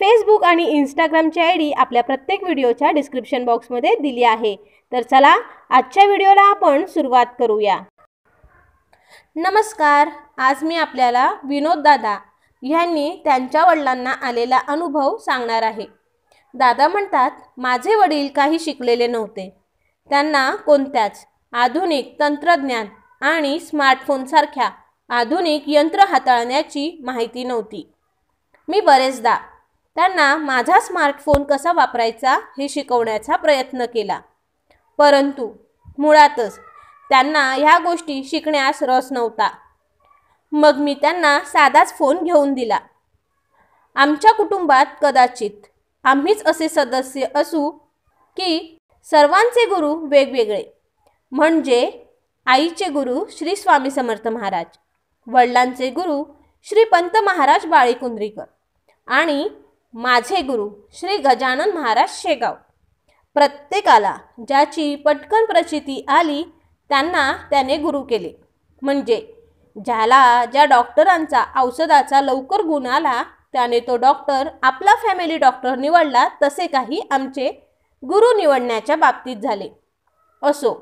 Facebook आणि इंस्टाग्रामची I D आपल्या प्रत्येक व्हिडिओच्या डिस्क्रिप्शन बॉक्समध्ये दिली आहे तर चला आजच्या व्हिडिओला आपण सुरुवात करूया नमस्कार आज मी आपल्याला विनोद दादा यांनी त्यांच्या वडिलांना आलेला अनुभव सांगणार आहे दादा म्हणतात माझे वडील काही शिकलेले नव्हते त्यांना कोणत्याच आधुनिक तंत्रज्ञान आणि स्मार्टफोनसारख्या आधुनिक यंत्र हाताळण्याची माहिती नव्हती मी बरेचदा त्यांना माझा स्मार्टफोन कसा वापरायचा हे शिकवण्याचा प्रयत्न केला परंतु मुळातच त्यांना ह्या गोष्टी शिकण्यास रस नव्हता मग मी त्यांना साधाच फोन घेऊन दिला आमच्या कुटुंबात कदाचित आम्हीच असे सदस्य असू की सर्वांचे गुरु वेगवेगळे म्हणजे आईचे गुरु श्री स्वामी समर्थ महाराज वडिलांचे गुरु श्री पंत महाराज बाळीकुंद्रीकर आणि माझे गुरु श्री गजानन महाराज शेगाव प्रत्येकाला ज्याची पटकन प्रचिती आली त्यांना त्याने गुरु केले म्हणजे ज्याला ज्या डॉक्टरांचा औषधाचा लवकर गुण आला त्याने तो डॉक्टर आपला फॅमिली डॉक्टर निवडला तसे काही आमचे गुरु निवडण्याच्या बाबतीत झाले असो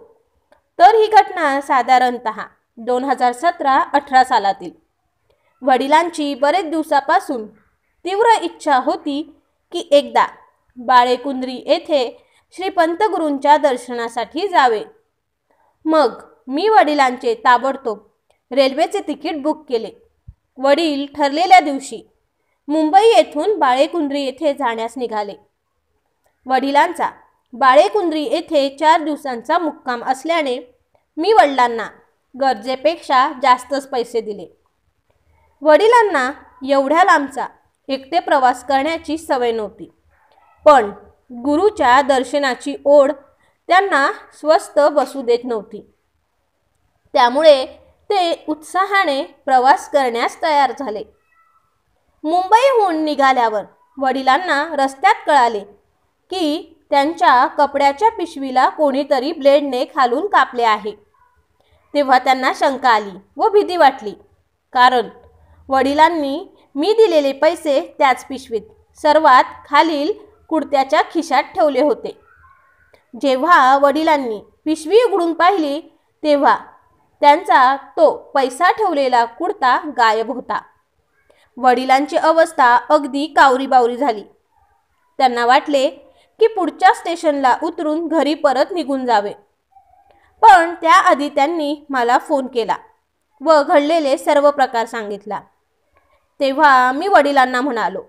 तर ही घटना साधारणत दोन हजार सतरा अठरा सालातील वडिलांची बरेच दिवसापासून तीव्र इच्छा होती की एकदा बाळेकुंद्री येथे श्री पंतगुरूंच्या दर्शनासाठी जावे मग मी वडिलांचे ताबडतोब रेल्वेचे तिकीट बुक केले वडील ठरलेल्या दिवशी मुंबई येथून बाळेकुंद्री येथे जाण्यास निघाले वडिलांचा बाळेकुंद्री येथे चार दिवसांचा मुक्काम असल्याने मी वडिलांना गरजेपेक्षा जास्तच पैसे दिले वडिलांना एवढ्या लांबचा एकटे प्रवास करण्याची सवय नव्हती पण गुरुच्या दर्शनाची ओढ त्यांना स्वस्त बसू देत नव्हती त्यामुळे ते उत्साहाने प्रवास करण्यास तयार झाले मुंबईहून निघाल्यावर वडिलांना रस्त्यात कळाले की त्यांच्या कपड्याच्या पिशवीला कोणीतरी ब्लेडने खालून कापले आहे तेव्हा त्यांना शंका आली व भीती वाटली कारण वडिलांनी मी दिलेले पैसे त्याच पिशवीत सर्वात खालील कुडत्याच्या खिशात ठेवले होते जेव्हा वडिलांनी पिशवी उघडून पाहिली तेव्हा त्यांचा तो पैसा ठेवलेला कुडता गायब होता वडिलांची अवस्था अगदी कावरीबावरी झाली त्यांना वाटले की पुढच्या स्टेशनला उतरून घरी परत निघून जावे पण त्याआधी त्यांनी मला फोन केला व घडलेले सर्व प्रकार सांगितला तेव्हा मी वडिलांना म्हणालो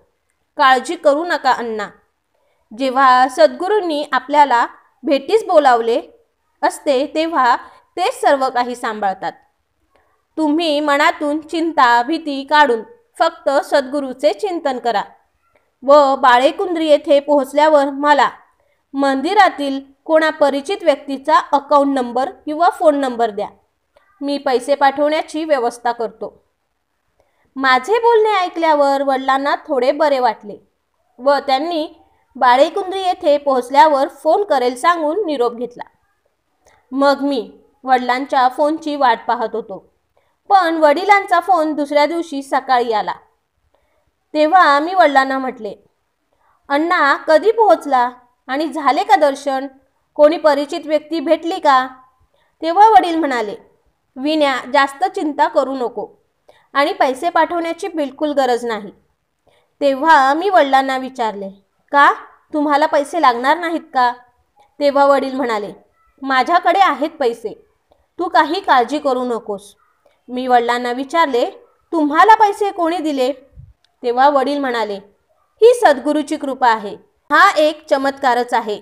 काळजी करू नका अण्णा जेव्हा सद्गुरूंनी आपल्याला भेटीस बोलावले असते तेव्हा तेच सर्व काही सांभाळतात तुम्ही मनातून चिंता भीती काढून फक्त सद्गुरूचे चिंतन करा व बाळेकुंद्री येथे पोहोचल्यावर मला मंदिरातील कोणा परिचित व्यक्तीचा अकाउंट नंबर किंवा फोन नंबर द्या मी पैसे पाठवण्याची व्यवस्था करतो माझे बोलणे ऐकल्यावर वडिलांना थोडे बरे वाटले व त्यांनी बाळेकुंद्री येथे पोहोचल्यावर फोन करेल सांगून निरोप घेतला मग मी वडिलांच्या फोनची वाट पाहत होतो पण वडिलांचा फोन दुसऱ्या दिवशी सकाळी आला तेव्हा मी वडिलांना म्हटले अण्णा कधी पोहोचला आणि झाले का दर्शन कोणी परिचित व्यक्ती भेटली का तेव्हा वडील म्हणाले विण्या जास्त चिंता करू नको आणि पैसे पाठवण्याची बिलकुल गरज नाही तेव्हा मी वडिलांना विचारले का तुम्हाला पैसे लागणार नाहीत का तेव्हा वडील म्हणाले माझ्याकडे आहेत पैसे तू काही काळजी करू नकोस मी वडिलांना विचारले तुम्हाला पैसे कोणी दिले तेव्हा वडील म्हणाले ही सद्गुरूची कृपा आहे हा एक चमत्कारच आहे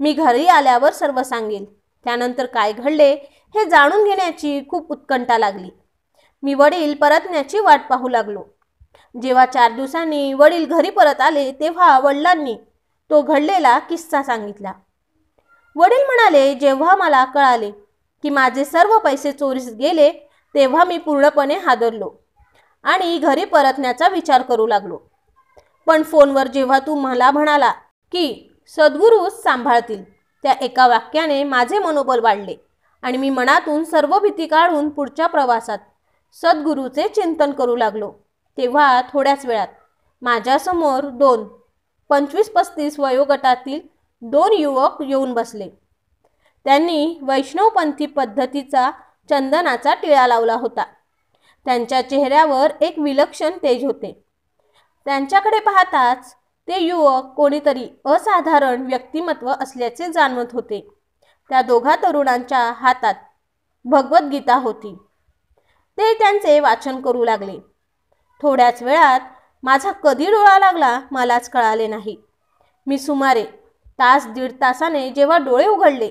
मी घरी आल्यावर सर्व सांगेल त्यानंतर काय घडले हे जाणून घेण्याची खूप उत्कंठा लागली मी वडील परतण्याची वाट पाहू लागलो जेव्हा चार दिवसांनी वडील घरी परत आले तेव्हा वडिलांनी तो घडलेला किस्सा सांगितला वडील म्हणाले जेव्हा मला कळाले की माझे सर्व पैसे चोरीस गेले तेव्हा मी पूर्णपणे हादरलो आणि घरी परतण्याचा विचार करू लागलो पण फोनवर जेव्हा तू मला म्हणाला की सद्गुरू सांभाळतील त्या एका वाक्याने माझे मनोबल वाढले आणि मी मनातून सर्व भीती काढून पुढच्या प्रवासात सद्गुरूचे चिंतन करू लागलो तेव्हा थोड्याच वेळात माझ्यासमोर दोन पंचवीस पस्तीस वयोगटातील दोन युवक येऊन बसले त्यांनी वैष्णवपंथी पद्धतीचा चंदनाचा टिळा लावला होता त्यांच्या चेहऱ्यावर एक विलक्षण तेज होते त्यांच्याकडे पाहताच ते युवक कोणीतरी असाधारण व्यक्तिमत्व असल्याचे जाणवत होते त्या दोघा तरुणांच्या हातात भगवद्गीता होती ते त्यांचे वाचन करू लागले थोड्याच वेळात माझा कधी डोळा लागला मलाच कळाले नाही मी सुमारे तास दीड तासाने जेव्हा डोळे उघडले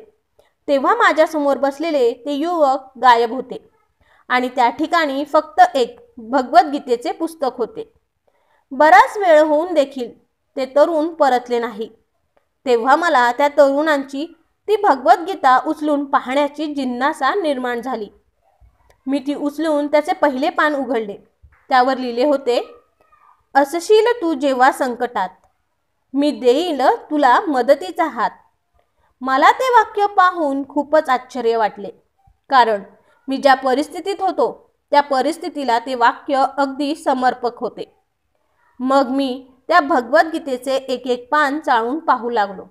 तेव्हा माझ्यासमोर बसलेले ते युवक गायब होते आणि त्या ठिकाणी फक्त एक भगवद्गीतेचे पुस्तक होते बराच वेळ होऊन देखील ते तरुण परतले नाही तेव्हा मला त्या तरुणांची ती भगवद्गीता उचलून पाहण्याची जिन्नासा निर्माण झाली मी ती उचलून त्याचे पहिले पान उघडले त्यावर लिहिले होते असशील तू जेव्हा संकटात मी देईल तुला मदतीचा हात मला ते वाक्य पाहून खूपच आश्चर्य वाटले कारण मी ज्या परिस्थितीत होतो त्या परिस्थितीला ते वाक्य अगदी समर्पक होते मग मी त्या भगवद्गीतेचे एक एक पान चाळून पाहू लागलो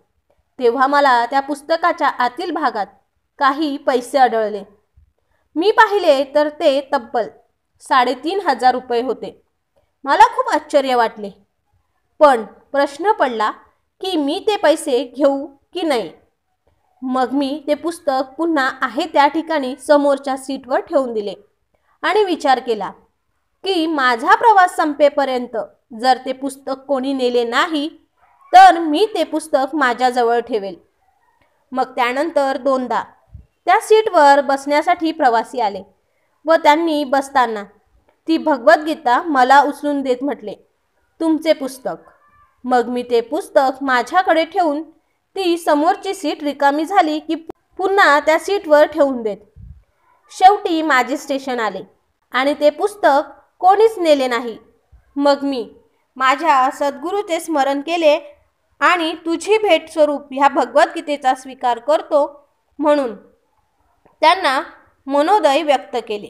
तेव्हा मला त्या पुस्तकाच्या आतील भागात काही पैसे आढळले मी पाहिले तर ते तब्बल साडेतीन हजार रुपये होते मला खूप आश्चर्य वाटले पण प्रश्न पडला की मी ते पैसे घेऊ की नाही मग मी ते पुस्तक पुन्हा आहे त्या ठिकाणी समोरच्या सीटवर ठेवून दिले आणि विचार केला की माझा प्रवास संपेपर्यंत जर ते पुस्तक कोणी नेले नाही तर मी ते पुस्तक माझ्याजवळ ठेवेल मग त्यानंतर दोनदा त्या सीटवर बसण्यासाठी प्रवासी आले व त्यांनी बसताना ती भगवद्गीता मला उचलून देत म्हटले तुमचे पुस्तक मग मी ते पुस्तक माझ्याकडे ठेवून ती समोरची सीट रिकामी झाली की पुन्हा त्या सीटवर ठेवून देत शेवटी माझे स्टेशन आले आणि ते पुस्तक कोणीच नेले नाही मग मी माझ्या सद्गुरूचे स्मरण केले आणि तुझी भेट स्वरूप ह्या भगवद्गीतेचा स्वीकार करतो म्हणून त्यांना मनोदय व्यक्त केले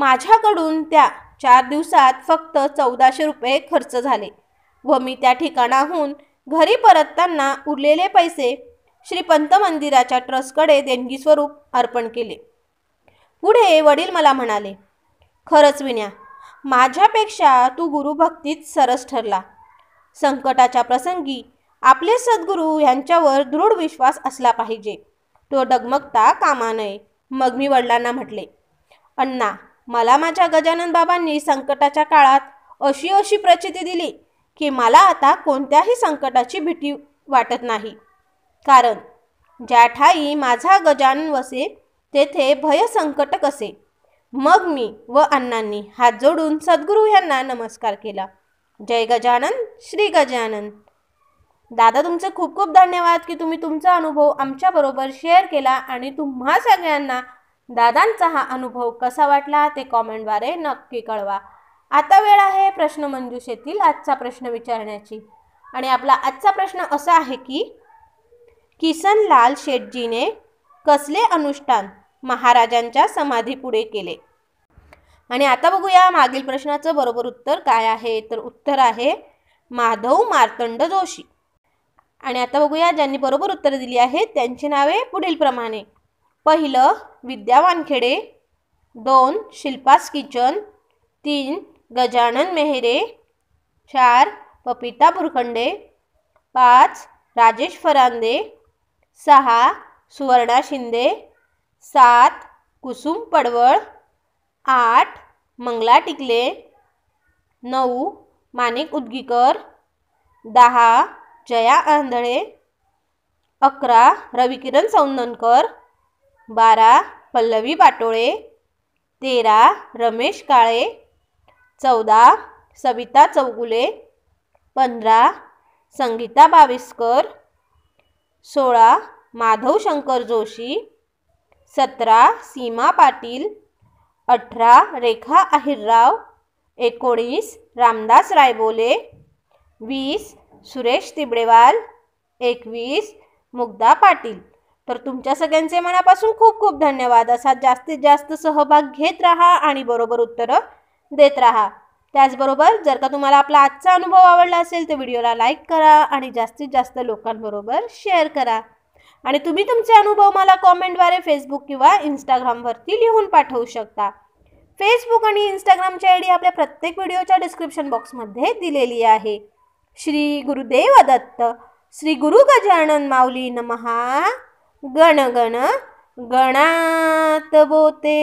माझ्याकडून त्या चार दिवसात फक्त चौदाशे रुपये खर्च झाले व मी त्या ठिकाणाहून घरी परतताना उरलेले पैसे श्री पंत मंदिराच्या ट्रस्टकडे देणगी स्वरूप अर्पण केले पुढे वडील मला म्हणाले खरंच विण्या माझ्यापेक्षा तू गुरुभक्तीत सरस ठरला संकटाच्या प्रसंगी आपले सद्गुरू यांच्यावर दृढ विश्वास असला पाहिजे तो डगमगता कामा नये मग मी वडिलांना म्हटले अण्णा मला माझ्या गजानन बाबांनी संकटाच्या काळात अशी अशी प्रचिती दिली की मला आता कोणत्याही संकटाची भीती वाटत नाही कारण ज्या ठाई माझा गजानन वसे तेथे भय संकट कसे मग मी व अण्णांनी हात जोडून सद्गुरू यांना नमस्कार केला जय गजानन श्री गजानन दादा तुमचं खूप खूप धन्यवाद की तुम्ही तुमचा अनुभव आमच्याबरोबर शेअर केला आणि तुम्हा सगळ्यांना दादांचा हा अनुभव कसा वाटला ते कॉमेंटद्वारे नक्की कळवा आता वेळ आहे प्रश्न येथील आजचा प्रश्न विचारण्याची आणि आपला आजचा प्रश्न असा आहे की किसनलाल शेटजीने कसले अनुष्ठान महाराजांच्या समाधीपुढे केले आणि आता बघूया मागील प्रश्नाचं बरोबर उत्तर काय आहे तर उत्तर आहे माधव मार्तंड जोशी आणि आता बघूया ज्यांनी बरोबर उत्तरं दिली आहेत त्यांची नावे पुढीलप्रमाणे पहिलं विद्या वानखेडे दोन शिल्पास किचन तीन गजानन मेहरे चार पपिता भुरखंडे पाच राजेश फरांदे सहा सुवर्णा शिंदे सात कुसुम पडवळ आठ मंगला टिकले नऊ माणिक उदगीकर दहा जया आंधळे अकरा रविकिरण सौंदनकर बारा पल्लवी पाटोळे तेरा रमेश काळे चौदा सविता चौगुले पंधरा संगीता बाविस्कर सोळा माधव शंकर जोशी सतरा सीमा पाटील अठरा रेखा अहिरराव एकोणीस रामदास रायबोले वीस सुरेश तिबडेवाल एकवीस मुग्धा पाटील तर तुमच्या सगळ्यांचे मनापासून खूप खूप धन्यवाद असा जास्तीत जास्त सहभाग घेत राहा आणि बरोबर उत्तरं देत राहा त्याचबरोबर जर का तुम्हाला आपला आजचा अनुभव आवडला असेल तर व्हिडिओला लाईक करा आणि जास्तीत जास्त लोकांबरोबर शेअर करा आणि तुम्ही तुमचे अनुभव मला कॉमेंटद्वारे फेसबुक किंवा इंस्टाग्रामवरती लिहून पाठवू शकता फेसबुक आणि इंस्टाग्रामची आय डी आपल्या प्रत्येक व्हिडिओच्या डिस्क्रिप्शन बॉक्समध्ये दिलेली आहे श्री गुरुदेव दत्त श्री गुरु गजानन माऊली नमहा गण गण गणात बोते